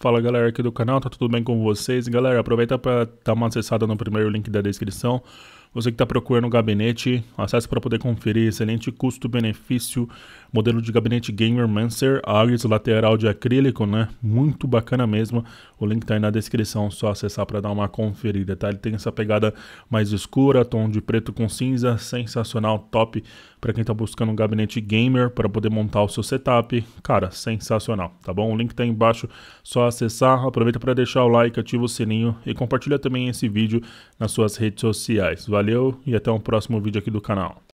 Fala galera aqui do canal, tá tudo bem com vocês? Galera, aproveita para dar uma acessada no primeiro link da descrição. Você que está procurando o gabinete, acesse para poder conferir excelente custo-benefício modelo de gabinete Gamer Mancer, Ares lateral de acrílico, né? Muito bacana mesmo. O link tá aí na descrição, só acessar para dar uma conferida, tá? Ele tem essa pegada mais escura, tom de preto com cinza, sensacional, top para quem tá buscando um gabinete gamer para poder montar o seu setup. Cara, sensacional, tá bom? O link tá aí embaixo, só acessar. Aproveita para deixar o like, ativa o sininho e compartilha também esse vídeo nas suas redes sociais. Valeu e até um próximo vídeo aqui do canal.